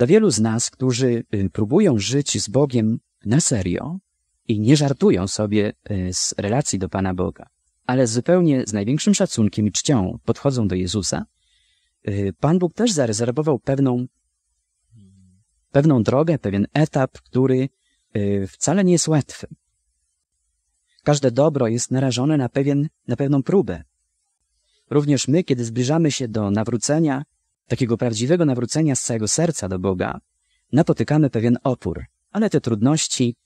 Dla wielu z nas, którzy y, próbują żyć z Bogiem na serio i nie żartują sobie y, z relacji do Pana Boga, ale zupełnie z największym szacunkiem i czcią podchodzą do Jezusa, y, Pan Bóg też zarezerwował pewną, pewną drogę, pewien etap, który wcale nie jest łatwy. Każde dobro jest narażone na, pewien, na pewną próbę. Również my, kiedy zbliżamy się do nawrócenia, takiego prawdziwego nawrócenia z całego serca do Boga, napotykamy pewien opór, ale te trudności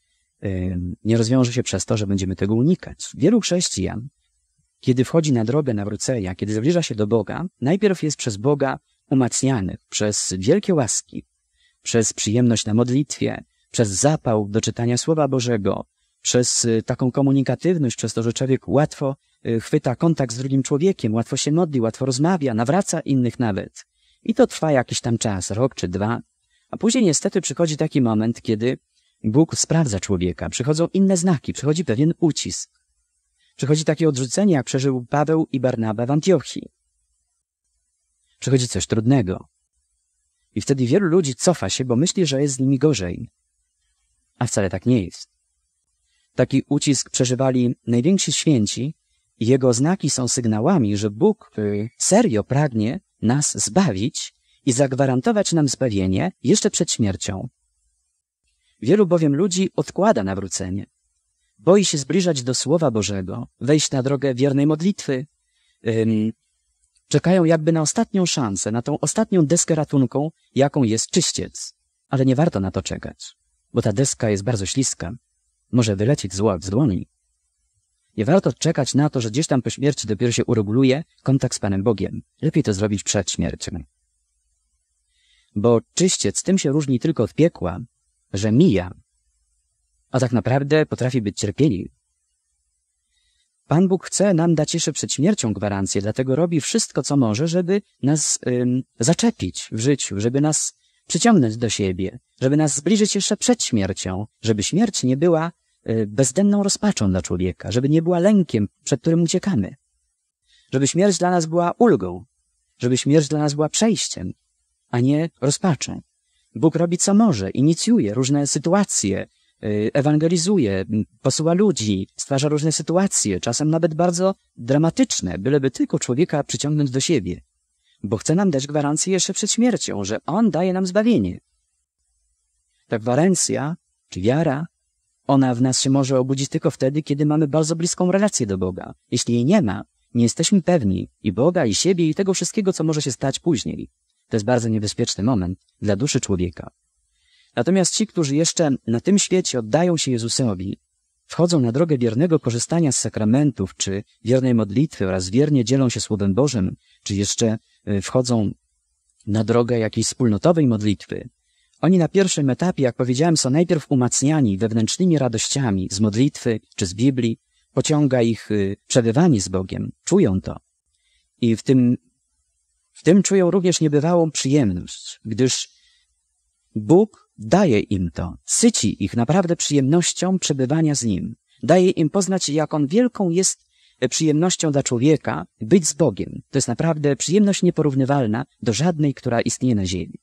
nie rozwiążą się przez to, że będziemy tego unikać. Wielu chrześcijan, kiedy wchodzi na drogę nawrócenia, kiedy zbliża się do Boga, najpierw jest przez Boga umacniany przez wielkie łaski, przez przyjemność na modlitwie, przez zapał do czytania Słowa Bożego, przez y, taką komunikatywność, przez to, że człowiek łatwo y, chwyta kontakt z drugim człowiekiem, łatwo się modli, łatwo rozmawia, nawraca innych nawet. I to trwa jakiś tam czas, rok czy dwa, a później niestety przychodzi taki moment, kiedy Bóg sprawdza człowieka, przychodzą inne znaki, przychodzi pewien ucisk. Przychodzi takie odrzucenie, jak przeżył Paweł i Barnaba w Antiochii. Przychodzi coś trudnego. I wtedy wielu ludzi cofa się, bo myśli, że jest z nimi gorzej. A wcale tak nie jest. Taki ucisk przeżywali najwięksi święci i jego znaki są sygnałami, że Bóg y, serio pragnie, nas zbawić i zagwarantować nam zbawienie jeszcze przed śmiercią. Wielu bowiem ludzi odkłada nawrócenie. Boi się zbliżać do Słowa Bożego, wejść na drogę wiernej modlitwy. Ym, czekają jakby na ostatnią szansę, na tą ostatnią deskę ratunką, jaką jest czyściec. Ale nie warto na to czekać, bo ta deska jest bardzo śliska. Może wylecieć z z dłoni. Nie warto czekać na to, że gdzieś tam po śmierci dopiero się ureguluje kontakt z Panem Bogiem. Lepiej to zrobić przed śmiercią. Bo czyściec tym się różni tylko od piekła, że mija, a tak naprawdę potrafi być cierpieni. Pan Bóg chce nam dać jeszcze przed śmiercią gwarancję, dlatego robi wszystko, co może, żeby nas ym, zaczepić w życiu, żeby nas przyciągnąć do siebie, żeby nas zbliżyć jeszcze przed śmiercią, żeby śmierć nie była Y, bezdenną rozpaczą dla człowieka, żeby nie była lękiem, przed którym uciekamy. Żeby śmierć dla nas była ulgą, żeby śmierć dla nas była przejściem, a nie rozpaczą. Bóg robi co może, inicjuje różne sytuacje, y, ewangelizuje, posyła ludzi, stwarza różne sytuacje, czasem nawet bardzo dramatyczne, byleby tylko człowieka przyciągnąć do siebie. Bo chce nam dać gwarancję jeszcze przed śmiercią, że On daje nam zbawienie. Ta gwarancja, czy wiara, ona w nas się może obudzić tylko wtedy, kiedy mamy bardzo bliską relację do Boga. Jeśli jej nie ma, nie jesteśmy pewni i Boga, i siebie, i tego wszystkiego, co może się stać później. To jest bardzo niebezpieczny moment dla duszy człowieka. Natomiast ci, którzy jeszcze na tym świecie oddają się Jezusowi, wchodzą na drogę wiernego korzystania z sakramentów, czy wiernej modlitwy oraz wiernie dzielą się Słowem Bożym, czy jeszcze y, wchodzą na drogę jakiejś wspólnotowej modlitwy, oni na pierwszym etapie, jak powiedziałem, są najpierw umacniani wewnętrznymi radościami z modlitwy czy z Biblii, pociąga ich y, przebywanie z Bogiem, czują to. I w tym, w tym czują również niebywałą przyjemność, gdyż Bóg daje im to, syci ich naprawdę przyjemnością przebywania z Nim. Daje im poznać, jak On wielką jest e, przyjemnością dla człowieka być z Bogiem. To jest naprawdę przyjemność nieporównywalna do żadnej, która istnieje na ziemi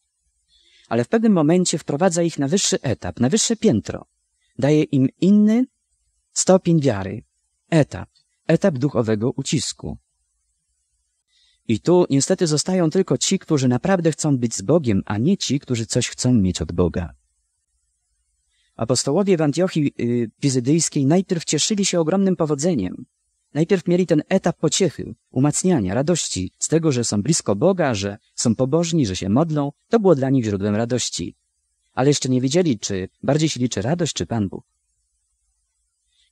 ale w pewnym momencie wprowadza ich na wyższy etap, na wyższe piętro. Daje im inny stopień wiary, etap, etap duchowego ucisku. I tu niestety zostają tylko ci, którzy naprawdę chcą być z Bogiem, a nie ci, którzy coś chcą mieć od Boga. Apostołowie w Antiochii y, Pizydyjskiej najpierw cieszyli się ogromnym powodzeniem. Najpierw mieli ten etap pociechy, umacniania, radości z tego, że są blisko Boga, że są pobożni, że się modlą. To było dla nich źródłem radości. Ale jeszcze nie wiedzieli, czy bardziej się liczy radość, czy Pan Bóg.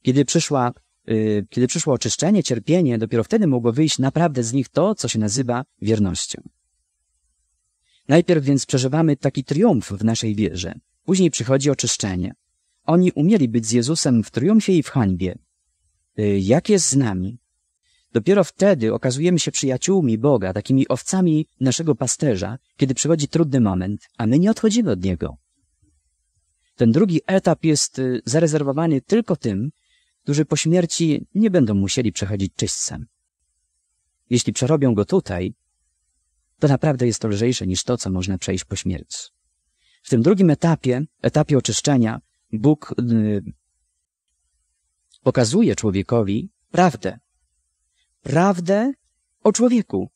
Kiedy, przyszła, yy, kiedy przyszło oczyszczenie, cierpienie, dopiero wtedy mogło wyjść naprawdę z nich to, co się nazywa wiernością. Najpierw więc przeżywamy taki triumf w naszej wierze. Później przychodzi oczyszczenie. Oni umieli być z Jezusem w triumfie i w hańbie, Y, jak jest z nami, Dopiero wtedy okazujemy się przyjaciółmi Boga, takimi owcami naszego pasterza, kiedy przychodzi trudny moment, a my nie odchodzimy od niego. Ten drugi etap jest y, zarezerwowany tylko tym, którzy po śmierci nie będą musieli przechodzić czyśćcem. Jeśli przerobią go tutaj, to naprawdę jest to lżejsze niż to, co można przejść po śmierci. W tym drugim etapie, etapie oczyszczenia, Bóg y, pokazuje człowiekowi prawdę. Prawdę o człowieku.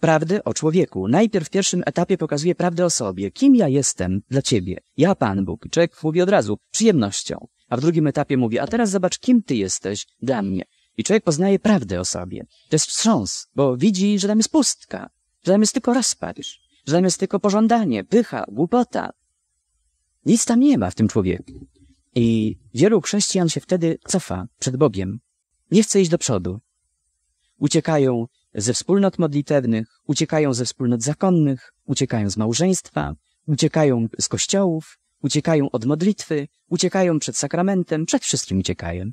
Prawdę o człowieku. Najpierw w pierwszym etapie pokazuje prawdę o sobie. Kim ja jestem dla ciebie? Ja, Pan Bóg. Człowiek mówi od razu przyjemnością. A w drugim etapie mówi, a teraz zobacz, kim ty jesteś dla mnie. I człowiek poznaje prawdę o sobie. To jest wstrząs, bo widzi, że tam jest pustka, że tam jest tylko rozpacz, że tam jest tylko pożądanie, pycha, głupota. Nic tam nie ma w tym człowieku. I wielu chrześcijan się wtedy cofa przed Bogiem. Nie chce iść do przodu. Uciekają ze wspólnot modlitewnych, uciekają ze wspólnot zakonnych, uciekają z małżeństwa, uciekają z kościołów, uciekają od modlitwy, uciekają przed sakramentem, przed wszystkim uciekają.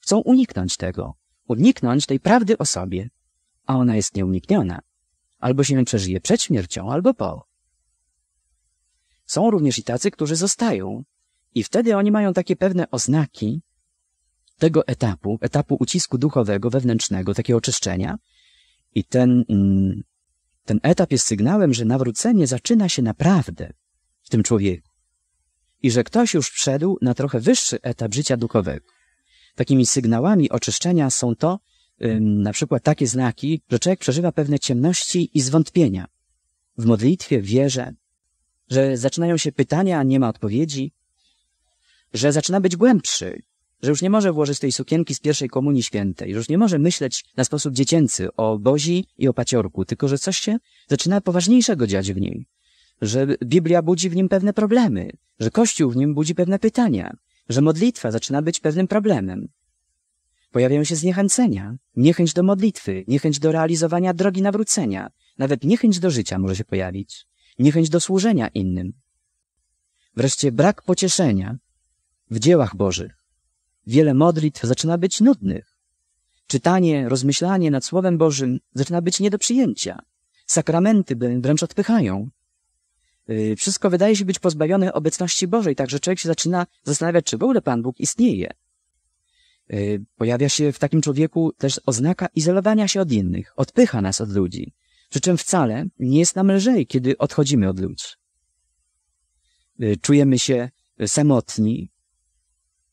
Chcą uniknąć tego, uniknąć tej prawdy o sobie, a ona jest nieunikniona. Albo się przeżyje przed śmiercią, albo po. Są również i tacy, którzy zostają i wtedy oni mają takie pewne oznaki tego etapu, etapu ucisku duchowego, wewnętrznego, takiego oczyszczenia. I ten, mm, ten etap jest sygnałem, że nawrócenie zaczyna się naprawdę w tym człowieku. I że ktoś już wszedł na trochę wyższy etap życia duchowego. Takimi sygnałami oczyszczenia są to, na przykład takie znaki, że człowiek przeżywa pewne ciemności i zwątpienia. W modlitwie, wierze, że zaczynają się pytania, a nie ma odpowiedzi, że zaczyna być głębszy, że już nie może włożyć tej sukienki z pierwszej komunii świętej, że już nie może myśleć na sposób dziecięcy o Bozi i o paciorku, tylko że coś się zaczyna poważniejszego dziać w niej, że Biblia budzi w nim pewne problemy, że Kościół w nim budzi pewne pytania, że modlitwa zaczyna być pewnym problemem. Pojawiają się zniechęcenia, niechęć do modlitwy, niechęć do realizowania drogi nawrócenia, nawet niechęć do życia może się pojawić, niechęć do służenia innym. Wreszcie brak pocieszenia, w dziełach Bożych. Wiele modlitw zaczyna być nudnych. Czytanie, rozmyślanie nad Słowem Bożym zaczyna być nie do przyjęcia. Sakramenty wręcz odpychają. Y, wszystko wydaje się być pozbawione obecności Bożej, także człowiek się zaczyna zastanawiać, czy w ogóle Pan Bóg istnieje. Y, pojawia się w takim człowieku też oznaka izolowania się od innych, odpycha nas od ludzi. Przy czym wcale nie jest nam lżej, kiedy odchodzimy od ludzi. Y, czujemy się samotni,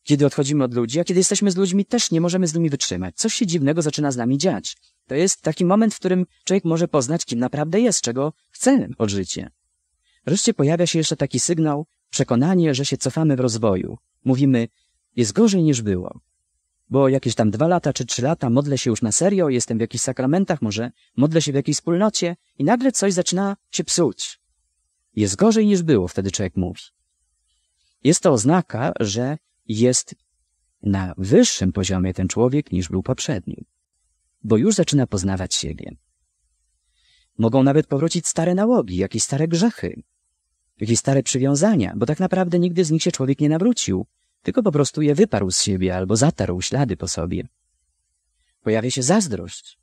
kiedy odchodzimy od ludzi, a kiedy jesteśmy z ludźmi, też nie możemy z nimi wytrzymać. Coś się dziwnego zaczyna z nami dziać. To jest taki moment, w którym człowiek może poznać, kim naprawdę jest, czego chce od życia. Wreszcie pojawia się jeszcze taki sygnał, przekonanie, że się cofamy w rozwoju. Mówimy, jest gorzej niż było. Bo jakieś tam dwa lata czy trzy lata modlę się już na serio, jestem w jakichś sakramentach, może modlę się w jakiejś wspólnocie i nagle coś zaczyna się psuć. Jest gorzej niż było, wtedy człowiek mówi. Jest to oznaka, że jest na wyższym poziomie ten człowiek niż był poprzedni, bo już zaczyna poznawać siebie. Mogą nawet powrócić stare nałogi, jakieś stare grzechy, jakieś stare przywiązania, bo tak naprawdę nigdy z nich się człowiek nie nawrócił, tylko po prostu je wyparł z siebie albo zatarł ślady po sobie. Pojawia się zazdrość.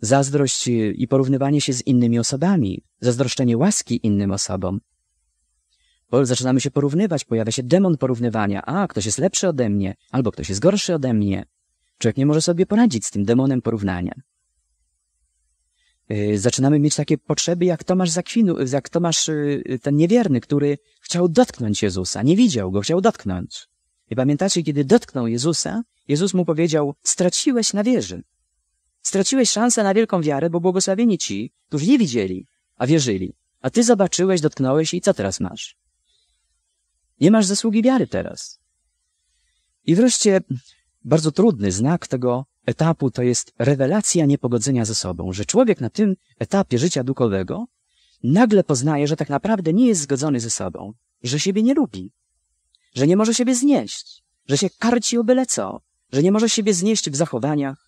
Zazdrość i porównywanie się z innymi osobami, zazdroszczenie łaski innym osobom, bo zaczynamy się porównywać, pojawia się demon porównywania. A, ktoś jest lepszy ode mnie, albo ktoś jest gorszy ode mnie. Człowiek nie może sobie poradzić z tym demonem porównania. Yy, zaczynamy mieć takie potrzeby jak Tomasz Zakwinu, yy, jak Tomasz yy, ten niewierny, który chciał dotknąć Jezusa. Nie widział go, chciał dotknąć. I pamiętacie, kiedy dotknął Jezusa, Jezus mu powiedział, straciłeś na wierzy. Straciłeś szansę na wielką wiarę, bo błogosławieni ci, którzy nie widzieli, a wierzyli. A ty zobaczyłeś, dotknąłeś i co teraz masz? Nie masz zasługi wiary teraz. I wreszcie bardzo trudny znak tego etapu to jest rewelacja niepogodzenia ze sobą, że człowiek na tym etapie życia duchowego nagle poznaje, że tak naprawdę nie jest zgodzony ze sobą, że siebie nie lubi, że nie może siebie znieść, że się karci o byle co, że nie może siebie znieść w zachowaniach,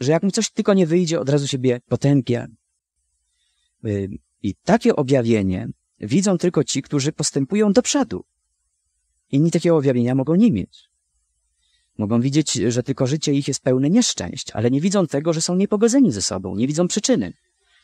że jak mu coś tylko nie wyjdzie, od razu siebie potępia. I takie objawienie widzą tylko ci, którzy postępują do przodu, Inni takiego objawienia mogą nie mieć. Mogą widzieć, że tylko życie ich jest pełne nieszczęść, ale nie widzą tego, że są niepogodzeni ze sobą, nie widzą przyczyny.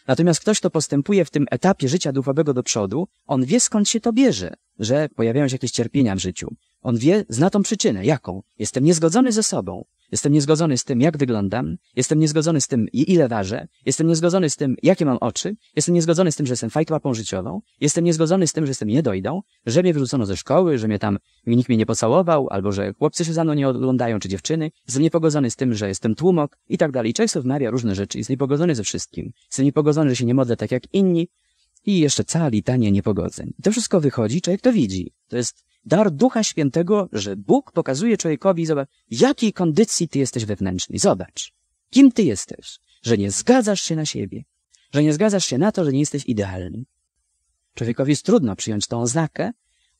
Natomiast ktoś, kto postępuje w tym etapie życia duchowego do przodu, on wie skąd się to bierze, że pojawiają się jakieś cierpienia w życiu. On wie, zna tą przyczynę, jaką. Jestem niezgodzony ze sobą. Jestem niezgodzony z tym, jak wyglądam, jestem niezgodzony z tym, ile ważę, jestem niezgodzony z tym, jakie mam oczy, jestem niezgodzony z tym, że jestem fajtłapą życiową, jestem niezgodzony z tym, że jestem niedojdą, że mnie wyrzucono ze szkoły, że mnie tam nikt mnie nie pocałował, albo że chłopcy się za mną nie oglądają, czy dziewczyny, jestem niepogodzony z tym, że jestem tłumok i tak dalej. Często sobie wmawia różne rzeczy, jest niepogodzony ze wszystkim, jestem niepogodzony, że się nie modlę tak jak inni, i jeszcze cała litania niepogodzeń. I to wszystko wychodzi, człowiek to widzi. To jest dar Ducha Świętego, że Bóg pokazuje człowiekowi, zobacz, w jakiej kondycji ty jesteś wewnętrzny. Zobacz, kim ty jesteś, że nie zgadzasz się na siebie, że nie zgadzasz się na to, że nie jesteś idealny. Człowiekowi jest trudno przyjąć tą oznakę,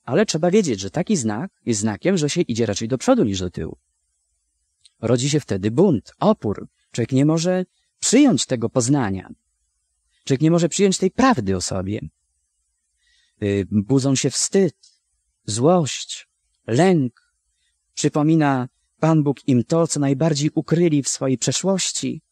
ale trzeba wiedzieć, że taki znak jest znakiem, że się idzie raczej do przodu niż do tyłu. Rodzi się wtedy bunt, opór. Człowiek nie może przyjąć tego poznania. Człowiek nie może przyjąć tej prawdy o sobie. Y, budzą się wstyd, złość, lęk. Przypomina Pan Bóg im to, co najbardziej ukryli w swojej przeszłości,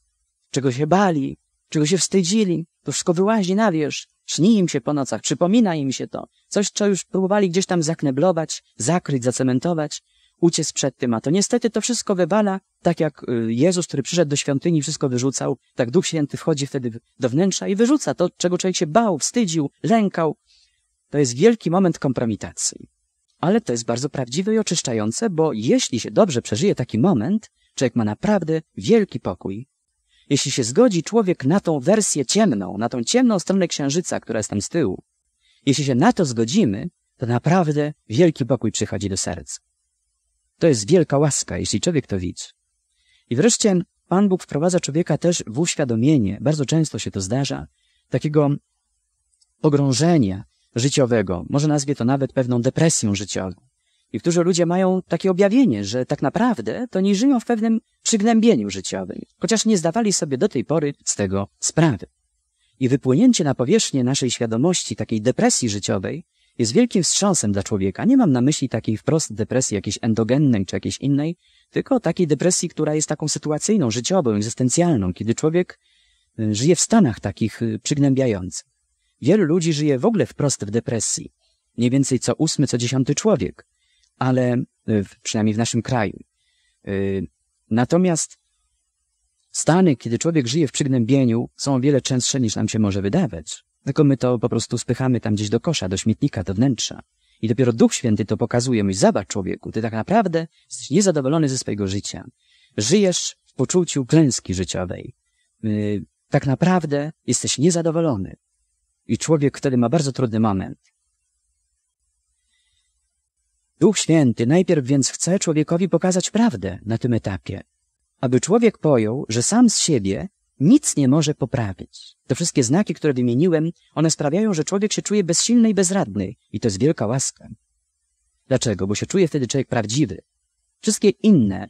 czego się bali, czego się wstydzili. To wszystko wyłazi na wierzch, śni im się po nocach, przypomina im się to. Coś, co już próbowali gdzieś tam zakneblować, zakryć, zacementować, uciec przed tym. A to niestety to wszystko wywala, tak jak y, Jezus, który przyszedł do świątyni, wszystko wyrzucał, tak Duch Święty wchodzi wtedy do wnętrza i wyrzuca to, czego człowiek się bał, wstydził, lękał. To jest wielki moment kompromitacji. Ale to jest bardzo prawdziwe i oczyszczające, bo jeśli się dobrze przeżyje taki moment, człowiek ma naprawdę wielki pokój. Jeśli się zgodzi człowiek na tą wersję ciemną, na tą ciemną stronę księżyca, która jest tam z tyłu, jeśli się na to zgodzimy, to naprawdę wielki pokój przychodzi do serca. To jest wielka łaska, jeśli człowiek to widzi. I wreszcie Pan Bóg wprowadza człowieka też w uświadomienie, bardzo często się to zdarza, takiego pogrążenia życiowego, może nazwie to nawet pewną depresją życiową. Niektórzy ludzie mają takie objawienie, że tak naprawdę to nie żyją w pewnym przygnębieniu życiowym, chociaż nie zdawali sobie do tej pory z tego sprawy. I wypłynięcie na powierzchnię naszej świadomości takiej depresji życiowej jest wielkim wstrząsem dla człowieka. Nie mam na myśli takiej wprost depresji jakiejś endogennej czy jakiejś innej, tylko takiej depresji, która jest taką sytuacyjną, życiową, egzystencjalną, kiedy człowiek y, żyje w stanach takich y, przygnębiających. Wielu ludzi żyje w ogóle wprost w depresji. Mniej więcej co ósmy, co dziesiąty człowiek, ale e, przynajmniej w naszym kraju. E, natomiast stany, kiedy człowiek żyje w przygnębieniu, są o wiele częstsze niż nam się może wydawać. Tylko my to po prostu spychamy tam gdzieś do kosza, do śmietnika, do wnętrza. I dopiero Duch Święty to pokazuje, mówi, zobacz człowieku, ty tak naprawdę jesteś niezadowolony ze swojego życia. Żyjesz w poczuciu klęski życiowej. E, tak naprawdę jesteś niezadowolony. I człowiek wtedy ma bardzo trudny moment. Duch Święty najpierw więc chce człowiekowi pokazać prawdę na tym etapie, aby człowiek pojął, że sam z siebie nic nie może poprawić. Te wszystkie znaki, które wymieniłem, one sprawiają, że człowiek się czuje bezsilny i bezradny i to jest wielka łaska. Dlaczego? Bo się czuje wtedy człowiek prawdziwy. Wszystkie inne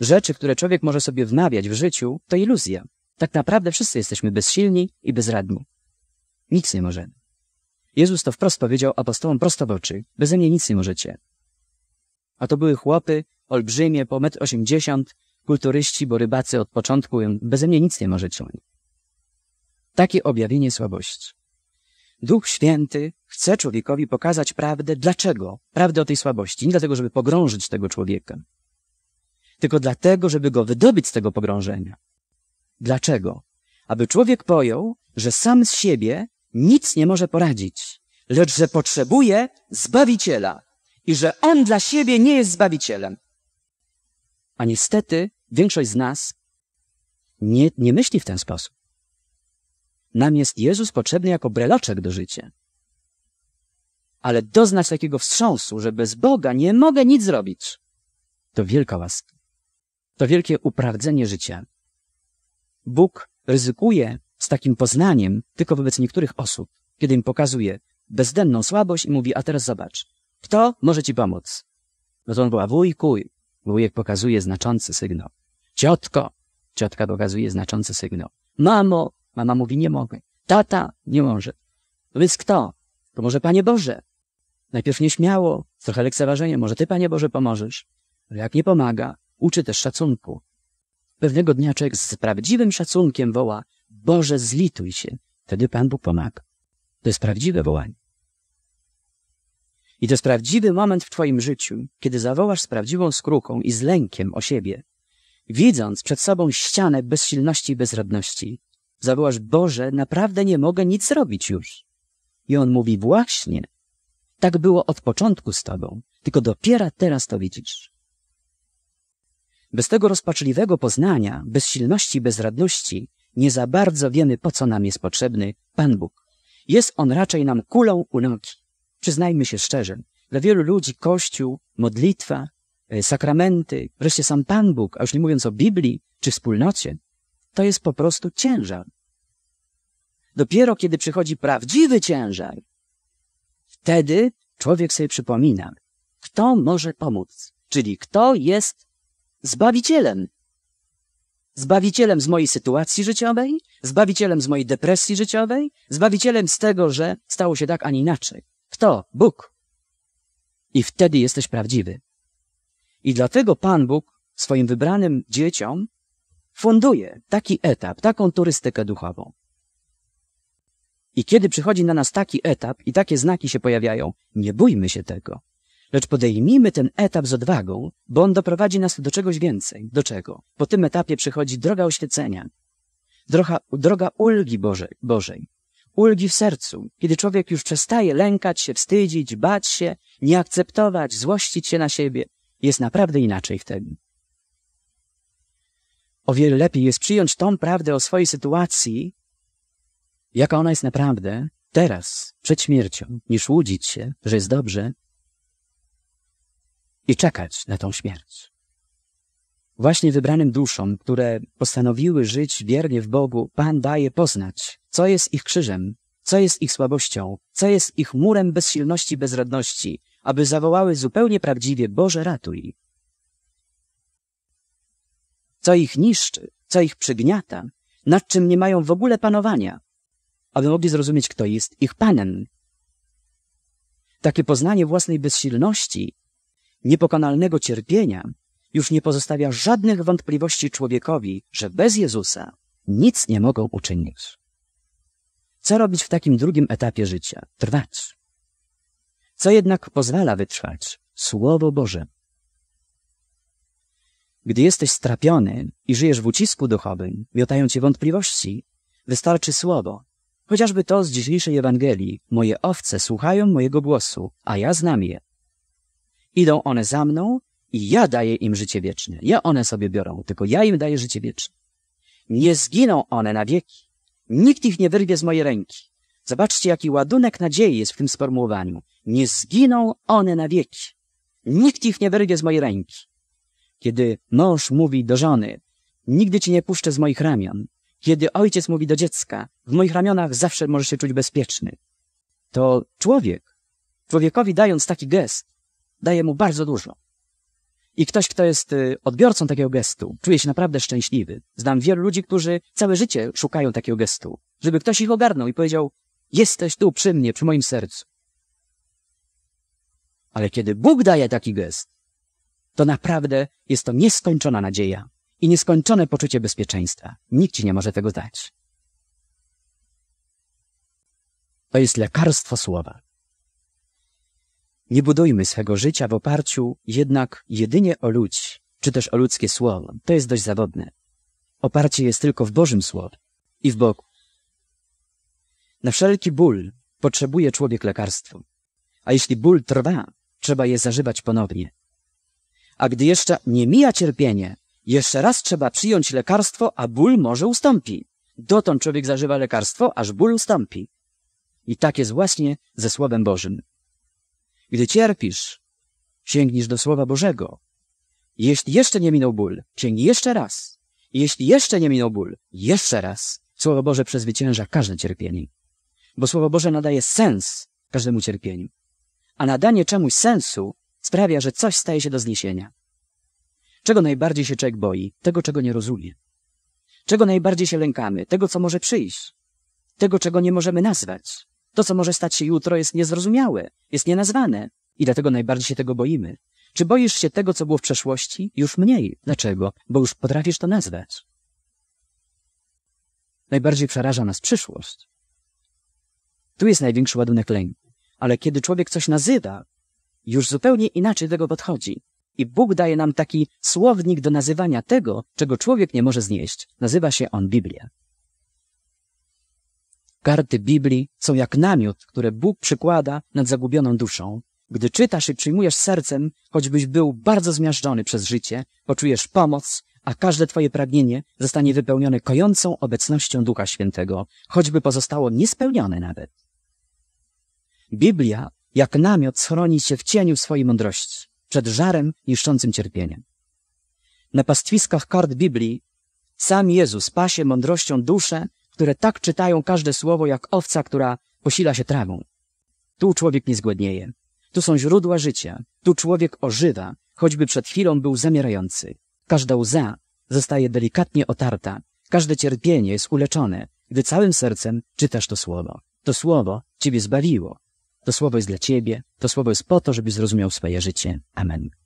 rzeczy, które człowiek może sobie wmawiać w życiu, to iluzja. Tak naprawdę wszyscy jesteśmy bezsilni i bezradni. Nic nie możemy. Jezus to wprost powiedział apostołom prosto w oczy, beze mnie nic nie możecie. A to były chłopy, olbrzymie, po metr osiemdziesiąt, kulturyści, bo rybacy od początku, beze mnie nic nie możecie. Takie objawienie słabości. Duch Święty chce człowiekowi pokazać prawdę. Dlaczego? Prawdę o tej słabości. Nie dlatego, żeby pogrążyć tego człowieka, tylko dlatego, żeby go wydobyć z tego pogrążenia. Dlaczego? Aby człowiek pojął, że sam z siebie nic nie może poradzić, lecz że potrzebuje Zbawiciela i że On dla siebie nie jest Zbawicielem. A niestety większość z nas nie, nie myśli w ten sposób. Nam jest Jezus potrzebny jako breloczek do życia. Ale doznać takiego wstrząsu, że bez Boga nie mogę nic zrobić, to wielka łaska. To wielkie uprawdzenie życia. Bóg ryzykuje z takim poznaniem tylko wobec niektórych osób, kiedy im pokazuje bezdenną słabość i mówi, a teraz zobacz, kto może ci pomóc? No to on była wujku, wujek pokazuje znaczący sygnał. Ciotko, ciotka pokazuje znaczący sygnał. Mamo, mama mówi, nie mogę. Tata, nie może. No więc kto? To może Panie Boże. Najpierw nieśmiało, z trochę lekceważenie, może Ty, Panie Boże, pomożesz. Ale jak nie pomaga, uczy też szacunku. Pewnego dnia człowiek z prawdziwym szacunkiem woła, Boże, zlituj się. Wtedy Pan Bóg pomaga. To jest prawdziwe wołanie. I to jest prawdziwy moment w Twoim życiu, kiedy zawołasz z prawdziwą skruką i z lękiem o siebie, widząc przed sobą ścianę bezsilności i bezradności. Zawołasz, Boże, naprawdę nie mogę nic robić już. I on mówi, właśnie, tak było od początku z Tobą, tylko dopiero teraz to widzisz. Bez tego rozpaczliwego poznania, bezsilności i bezradności, nie za bardzo wiemy, po co nam jest potrzebny Pan Bóg. Jest on raczej nam kulą u nogi. Przyznajmy się szczerze, dla wielu ludzi Kościół, modlitwa, e, sakramenty, wreszcie sam Pan Bóg, a już nie mówiąc o Biblii czy wspólnocie, to jest po prostu ciężar. Dopiero kiedy przychodzi prawdziwy ciężar, wtedy człowiek sobie przypomina, kto może pomóc, czyli kto jest Zbawicielem, Zbawicielem z mojej sytuacji życiowej, zbawicielem z mojej depresji życiowej, zbawicielem z tego, że stało się tak, a nie inaczej. Kto? Bóg. I wtedy jesteś prawdziwy. I dlatego Pan Bóg swoim wybranym dzieciom funduje taki etap, taką turystykę duchową. I kiedy przychodzi na nas taki etap i takie znaki się pojawiają, nie bójmy się tego. Lecz podejmijmy ten etap z odwagą, bo on doprowadzi nas do czegoś więcej. Do czego? Po tym etapie przychodzi droga oświecenia, droga, droga ulgi Bożej, Bożej, ulgi w sercu, kiedy człowiek już przestaje lękać się, wstydzić, bać się, nie akceptować, złościć się na siebie. Jest naprawdę inaczej wtedy. O wiele lepiej jest przyjąć tą prawdę o swojej sytuacji, jaka ona jest naprawdę, teraz, przed śmiercią, niż łudzić się, że jest dobrze, i czekać na tą śmierć. Właśnie wybranym duszom, które postanowiły żyć wiernie w Bogu, Pan daje poznać, co jest ich krzyżem, co jest ich słabością, co jest ich murem bezsilności, bezradności, aby zawołały zupełnie prawdziwie Boże ratuj. Co ich niszczy, co ich przygniata, nad czym nie mają w ogóle panowania, aby mogli zrozumieć, kto jest ich Panem. Takie poznanie własnej bezsilności niepokonalnego cierpienia, już nie pozostawia żadnych wątpliwości człowiekowi, że bez Jezusa nic nie mogą uczynić. Co robić w takim drugim etapie życia? Trwać. Co jednak pozwala wytrwać? Słowo Boże. Gdy jesteś strapiony i żyjesz w ucisku duchowym, miotają cię wątpliwości, wystarczy słowo, chociażby to z dzisiejszej Ewangelii. Moje owce słuchają mojego głosu, a ja znam je, Idą one za mną i ja daję im życie wieczne. Ja one sobie biorą, tylko ja im daję życie wieczne. Nie zginą one na wieki. Nikt ich nie wyrwie z mojej ręki. Zobaczcie, jaki ładunek nadziei jest w tym sformułowaniu. Nie zginą one na wieki. Nikt ich nie wyrwie z mojej ręki. Kiedy mąż mówi do żony, nigdy ci nie puszczę z moich ramion. Kiedy ojciec mówi do dziecka, w moich ramionach zawsze możesz się czuć bezpieczny. To człowiek, człowiekowi dając taki gest, daje mu bardzo dużo. I ktoś, kto jest y, odbiorcą takiego gestu, czuje się naprawdę szczęśliwy. Znam wielu ludzi, którzy całe życie szukają takiego gestu, żeby ktoś ich ogarnął i powiedział: Jesteś tu przy mnie, przy moim sercu. Ale kiedy Bóg daje taki gest, to naprawdę jest to nieskończona nadzieja i nieskończone poczucie bezpieczeństwa. Nikt ci nie może tego dać. To jest lekarstwo słowa. Nie budujmy swego życia w oparciu jednak jedynie o ludź, czy też o ludzkie słowo. To jest dość zawodne. Oparcie jest tylko w Bożym Słowie i w Bogu. Na wszelki ból potrzebuje człowiek lekarstwo. A jeśli ból trwa, trzeba je zażywać ponownie. A gdy jeszcze nie mija cierpienie, jeszcze raz trzeba przyjąć lekarstwo, a ból może ustąpi. Dotąd człowiek zażywa lekarstwo, aż ból ustąpi. I tak jest właśnie ze Słowem Bożym. Gdy cierpisz, sięgnisz do Słowa Bożego. Jeśli jeszcze nie minął ból, sięgnij jeszcze raz. Jeśli jeszcze nie minął ból, jeszcze raz. Słowo Boże przezwycięża każde cierpienie. Bo Słowo Boże nadaje sens każdemu cierpieniu. A nadanie czemuś sensu sprawia, że coś staje się do zniesienia. Czego najbardziej się człowiek boi? Tego, czego nie rozumie. Czego najbardziej się lękamy? Tego, co może przyjść. Tego, czego nie możemy nazwać. To, co może stać się jutro, jest niezrozumiałe, jest nienazwane i dlatego najbardziej się tego boimy. Czy boisz się tego, co było w przeszłości? Już mniej. Dlaczego? Bo już potrafisz to nazwać. Najbardziej przeraża nas przyszłość. Tu jest największy ładunek lęku. Ale kiedy człowiek coś nazywa, już zupełnie inaczej do tego podchodzi. I Bóg daje nam taki słownik do nazywania tego, czego człowiek nie może znieść. Nazywa się on Biblia. Karty Biblii są jak namiot, które Bóg przykłada nad zagubioną duszą. Gdy czytasz i przyjmujesz sercem, choćbyś był bardzo zmiażdżony przez życie, poczujesz pomoc, a każde Twoje pragnienie zostanie wypełnione kojącą obecnością Ducha Świętego, choćby pozostało niespełnione nawet. Biblia, jak namiot, schroni się w cieniu swojej mądrości, przed żarem niszczącym cierpieniem. Na pastwiskach kart Biblii sam Jezus pasie mądrością duszę, które tak czytają każde słowo jak owca, która posila się trawą. Tu człowiek nie zgłodnieje. Tu są źródła życia. Tu człowiek ożywa, choćby przed chwilą był zamierający. Każda łza zostaje delikatnie otarta. Każde cierpienie jest uleczone, gdy całym sercem czytasz to słowo. To słowo ciebie zbawiło. To słowo jest dla ciebie. To słowo jest po to, żebyś zrozumiał swoje życie. Amen.